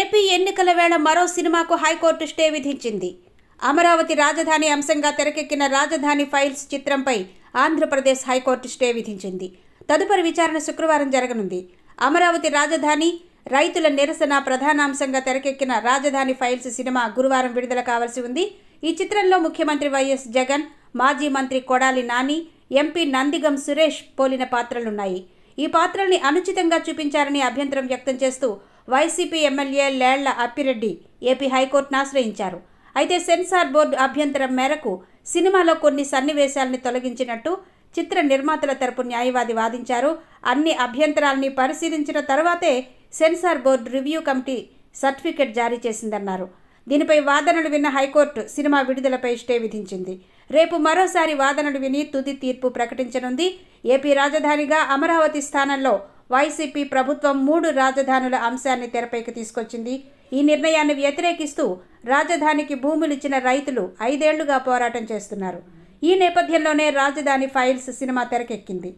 AP ఎన్నికల వేళ మరో సినిమాకు హైకోర్టు స్టే విధించింది అమరావతి రాజధాని అంశంగా తెరకెక్కిన రాజధాని ఫైల్స్ చిత్రంపై ఆంధ్రప్రదేశ్ హైకోర్టు స్టే విధించింది తదుపరి విచారణ శుక్రవారం జరగనుంది అమరావతి రాజధాని రైతుల నిరసన ప్రధానాంశంగా తెరకెక్కిన రాజధాని ఫైల్స్ సినిమా గురువారం విడుదల కావాల్సి ఉంది ఈ చిత్రంలో ముఖ్యమంత్రి వైఎస్ జగన్ మాజీ మంత్రి కొడాలి నాని ఎంపీ నందిగం సురేష్ పోలిన పాత్రలున్నాయి ఈ పాత్రల్ని అనుచితంగా చూపించారని అభ్యంతరం వ్యక్తం చేస్తూ YCP MLA Lella Appireddy AP హైకోర్టును ఆశ్రయించారు అయితే సెన్సార్ బోర్డు అభ్యంతరం మేరకు సినిమాలో కొన్ని సన్నివేశాలని తొలగించినట్టు చిత్ర నిర్మాతల తరపు న్యాయవాది వాదించారు అన్ని అభ్యంతరాలని పరిశీలించిన తర్వాతే censor board review committee certificate జారీ చేసిందన్నారు దీనిపై వాదనలు విన్న హైకోర్టు సినిమా విడుదలపై స్టే విధించింది రేపు మరోసారి వాదనలు విని తుది తీర్పు ప్రకటించనుంది ఏపీ రాజధానిగా అమరావతి స్థానంలో వైసీపీ ప్రభుత్వం మూడు రాజధానుల అంశాన్ని తెరపైకి తీసుకొచ్చింది ఈ నిర్ణయాన్ని వ్యతిరేకిస్తూ రాజధానికి భూములిచ్చిన రైతులు ఐదేళ్లుగా పోరాటం చేస్తున్నారు ఈ నేపథ్యంలోనే రాజధాని ఫైల్స్ సినిమా తెరకెక్కింది